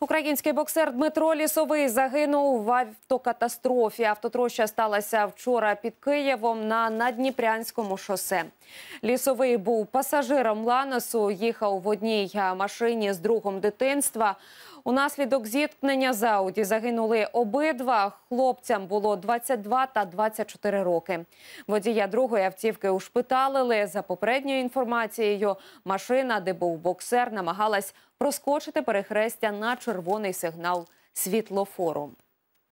Український боксер Дмитро Лісовий загинув в автокатастрофі. Автотроща сталася вчора під Києвом на Надніпрянському шосе. Лісовий був пасажиром Ланосу, їхав в одній машині з другом дитинства. Унаслідок зіткнення з Ауді загинули обидва. Хлопцям було 22 та 24 роки. Водія другої автівки ушпиталили. За попередньою інформацією, машина, де був боксер, намагалась проскочити перехрестя на червоний сигнал світлофору.